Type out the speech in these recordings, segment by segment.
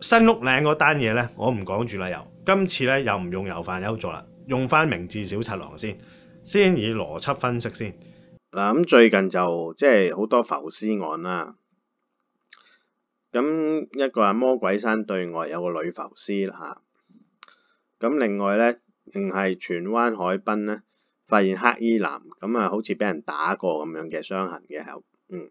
新屋嶺嗰單嘢咧，我唔講住啦。又今次咧，又唔用油飯優助啦，用翻明治小擦郎先，先以邏輯分析先。嗱咁最近就即係好多浮尸案啦。咁一個係魔鬼山對外有個女浮尸吓，咁另外咧，係荃灣海濱咧，發現黑衣男，咁啊好似俾人打過咁樣嘅傷痕嘅後，嗯。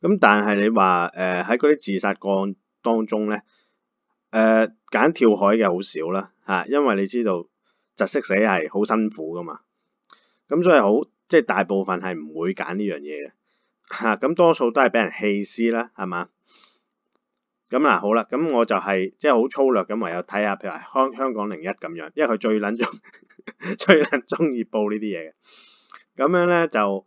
咁但係你話誒喺嗰啲自殺個案當中咧，誒揀跳海嘅好少啦嚇，因為你知道窒息死係好辛苦噶嘛，咁所以好即係大部分係唔會揀呢樣嘢嘅嚇，咁多數都係俾人棄屍啦係嘛？咁嗱好啦，咁我就係即係好粗略咁唯有睇下譬如香香港零一咁樣，因為佢最撚中 最撚中意報呢啲嘢嘅，咁樣咧就。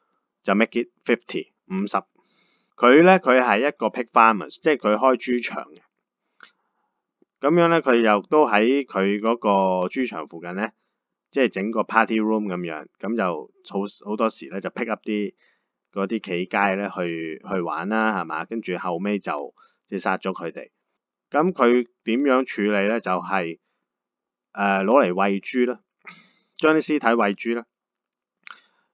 就 make it fifty 五十佢咧，佢系一個 pig farmers，即係佢開豬場嘅咁樣咧。佢又都喺佢嗰個豬場附近咧，即係整個 party room 咁樣咁就好好多時咧，就 pick up 啲嗰啲企街咧去去玩啦，係嘛？跟住後屘就即係殺咗佢哋。咁佢點樣處理咧？就係诶攞嚟喂豬啦，將啲屍體喂豬啦。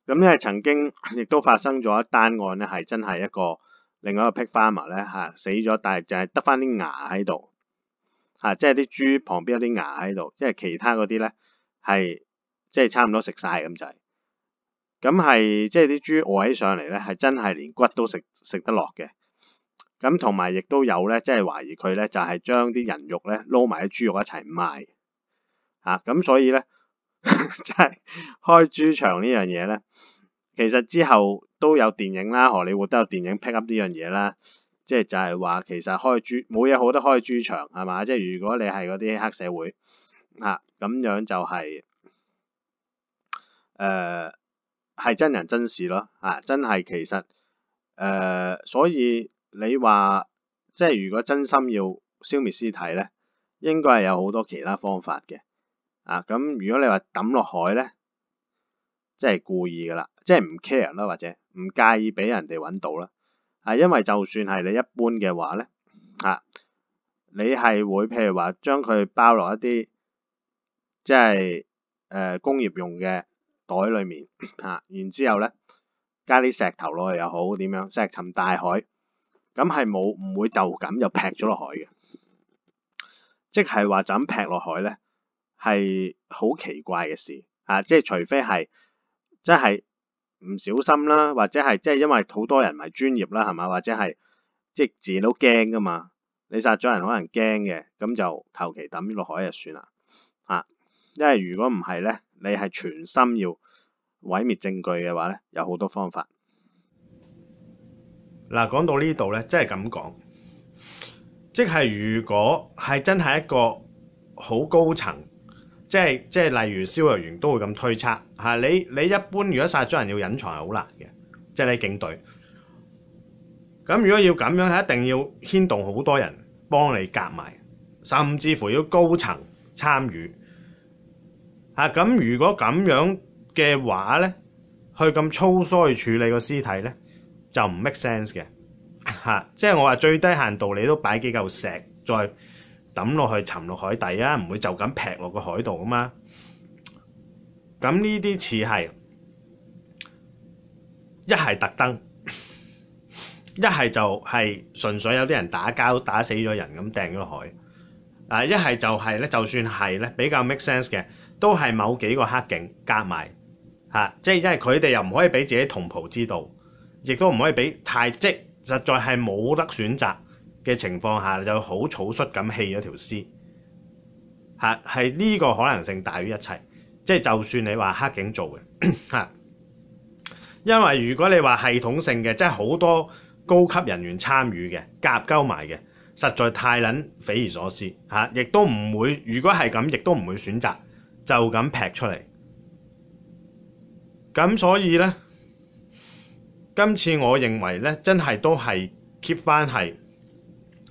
咁咧，曾經 亦都發生咗一單案咧，係真係一個另外一個 pet farmer 咧嚇死咗，但係就係得翻啲牙喺度嚇，即係啲豬旁邊有啲牙喺度，即係其他嗰啲咧係即係差唔多食曬咁就係咁係即係啲豬餓起上嚟咧，係真係連骨都食食得落嘅。咁同埋亦都有咧，即係懷疑佢咧就係將啲人肉咧撈埋啲豬肉一齊賣嚇，咁所以咧。即系开猪场呢样嘢咧，其实之后都有电影啦，荷里活都有电影 p i c k up 呢样嘢啦。即系就系话，其实开猪冇嘢好，得开猪场系嘛？即系如果你系嗰啲黑社会吓咁样，就系诶系真人真事咯吓，真系其实诶，所以你话即系如果真心要消灭尸体咧，应该系有好多其他方法嘅。啊，咁如果你話抌落海咧，即係故意噶啦，即係唔 care 啦，或者唔介意俾人哋揾到啦。啊，因為就算係你一般嘅話咧，嚇你係會譬如話將佢包落一啲即係誒工業用嘅袋里面嚇，然之後咧加啲石頭落去又好點樣，石沉大海。咁係冇唔會就咁就劈咗落海嘅，即係話就咁劈落海咧。係好奇怪嘅事啊！即係除非係真係唔小心啦，或者係即係因為好多人係專業啦，係嘛？或者係即自己都驚噶嘛？你殺咗人，可能驚嘅咁就求其抌落海就算啦啊！因為如果唔係咧，你係全心要毀滅證據嘅話咧，有好多方法嗱。講到呢度咧，即係咁講，即係如果係真係一個好高層。即係即係，例如銷售員都會咁推測嚇。你你一般如果殺咗人要隱藏係好難嘅，即係你警隊。咁如果要咁樣，一定要牽動好多人幫你夾埋，甚至乎要高層參與嚇。咁如果咁樣嘅話咧，去咁粗疏去處理個屍體咧，就唔 make sense 嘅嚇。即係我話最低限度你都擺幾嚿石再。抌落去沉落海底啊！唔會就咁劈落個海度啊嘛。咁呢啲似係一係特登，一係就係純粹有啲人打交打死咗人咁掟咗落海。啊！一係就係咧，就算係咧比較 make sense 嘅，都係某幾個黑警夾埋吓，即係因為佢哋又唔可以俾自己同袍知道，亦都唔可以俾太即，實在係冇得選擇。嘅情況下，就好草率咁棄咗條屍。嚇，係呢個可能性大於一切。即係就算你話黑警做嘅 嚇，因為如果你話系統性嘅，即係好多高級人員參與嘅，夾鳩埋嘅，實在太撚匪夷所思嚇，亦都唔會。如果係咁，亦都唔會選擇就咁劈出嚟。咁所以咧，今次我認為咧，真係都係 keep 翻係。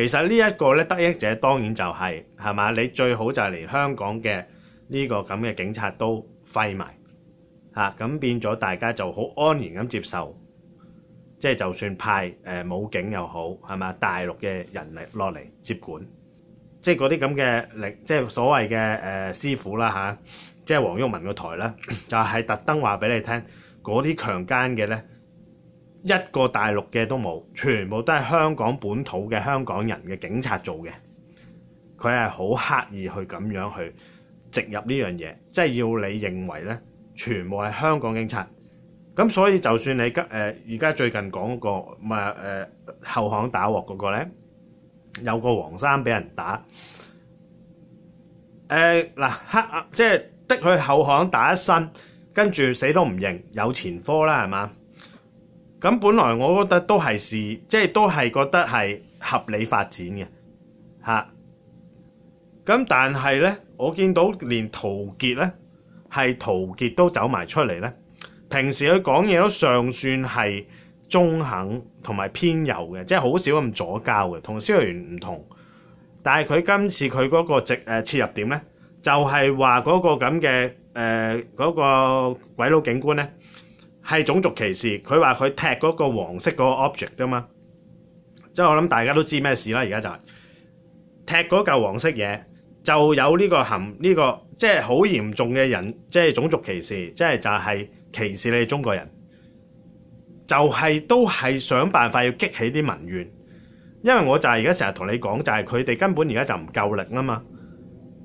其實呢一個咧得益者當然就係係嘛，你最好就係嚟香港嘅呢個咁嘅警察都廢埋嚇，咁變咗大家就好安然咁接受，即係就算派誒武警又好係嘛，大陸嘅人力落嚟接管，即係嗰啲咁嘅力，即係所謂嘅誒師傅啦嚇，即係黃玉文個台啦，就係特登話俾你聽，嗰啲強姦嘅咧。一個大陸嘅都冇，全部都係香港本土嘅香港人嘅警察做嘅。佢係好刻意去咁樣去植入呢樣嘢，即係要你認為咧，全部係香港警察。咁所以就算你而家最近講個唔係誒後巷打鑊嗰個咧，有個黃生俾人打。誒嗱黑即係的佢後巷打一身，跟住死都唔認，有前科啦係嘛？咁本來我覺得都係是，即係都係覺得係合理發展嘅，嚇。咁但係咧，我見到連陶傑咧，係陶傑都走埋出嚟咧。平時佢講嘢都尚算係中肯同埋偏右嘅，即係好少咁左交嘅，同消售員唔同。但係佢今次佢嗰個直誒切入點咧，就係話嗰個咁嘅誒嗰個鬼佬警官咧。係種族歧視，佢話佢踢嗰個黃色嗰個 object 啫嘛，即係我諗大家都知咩事啦。而家就係踢嗰嚿黃色嘢，就有呢個含呢個，即係好嚴重嘅人，即係種族歧視，即係就係歧視你哋中國人，就係都係想辦法要激起啲民怨，因為我就而家成日同你講就係佢哋根本而家就唔夠力啊嘛，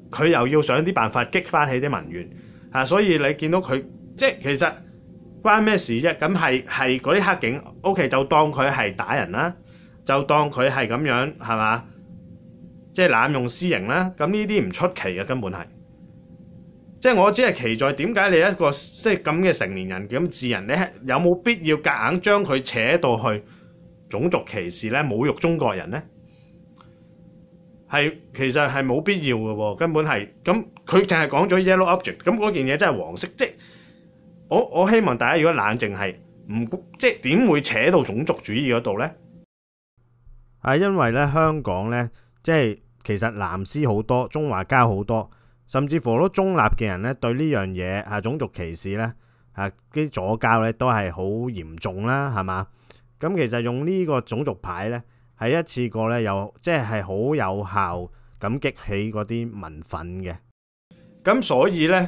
佢又要想啲辦法激翻起啲民怨嚇，所以你見到佢即係其實。關咩事啫？咁係係嗰啲黑警，O.K. 就當佢係打人啦，就當佢係咁樣係嘛？即係濫用私刑啦。咁呢啲唔出奇嘅，根本係。即係我只係奇在點解你一個即係咁嘅成年人咁治人，你有冇必要夾硬將佢扯到去種族歧視咧、侮辱中國人咧？係其實係冇必要嘅喎，根本係。咁佢淨係講咗 yellow object，咁嗰件嘢真係黃色，即係。我我希望大家如果冷靜係唔即系點會扯到種族主義嗰度咧？啊，因為咧香港咧即系其實南絲好多，中華交好多，甚至乎都中立嘅人咧對呢樣嘢啊種族歧視咧，啊啲左交咧都係好嚴重啦，係嘛？咁其實用呢個種族牌咧，係一次過咧有即係好有效咁激起嗰啲民憤嘅。咁所以咧。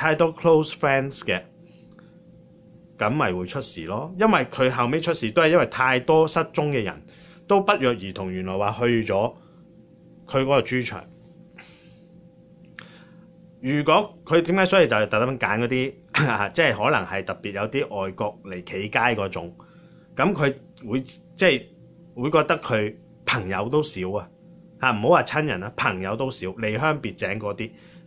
太多 close friends 嘅，咁咪會出事咯。因為佢後尾出事都係因為太多失蹤嘅人都不約而同，原來話去咗佢嗰個豬場。如果佢點解所以就特登揀嗰啲，即係可能係特別有啲外國嚟企街嗰種，咁佢會即係會覺得佢朋友都少啊，嚇唔好話親人啦，朋友都少，離鄉別井嗰啲。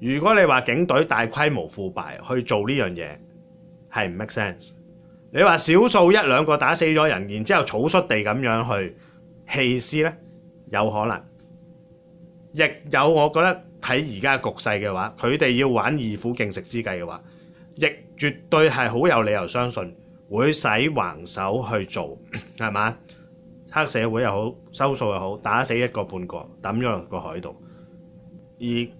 如果你話警隊大規模腐敗去做呢樣嘢，係唔 make sense。你話少數一兩個打死咗人，然之後草率地咁樣去棄屍呢，有可能。亦有我覺得睇而家局勢嘅話，佢哋要玩二虎競食之計嘅話，亦絕對係好有理由相信會使橫手去做，係嘛？黑社會又好，收數又好，打死一個半個，抌咗落個海度，而。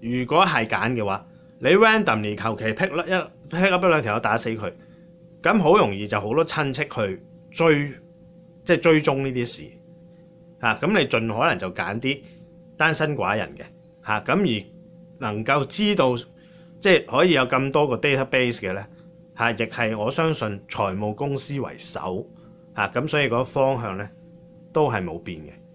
如果係揀嘅話，你 randomly 求其劈甩一劈甩一兩條友打死佢，咁好容易就好多親戚去追，即係追蹤呢啲事，嚇咁你盡可能就揀啲單身寡人嘅，嚇咁而能夠知道，即係可以有咁多個 database 嘅咧，嚇亦係我相信財務公司為首，嚇咁所以個方向咧都係冇變嘅。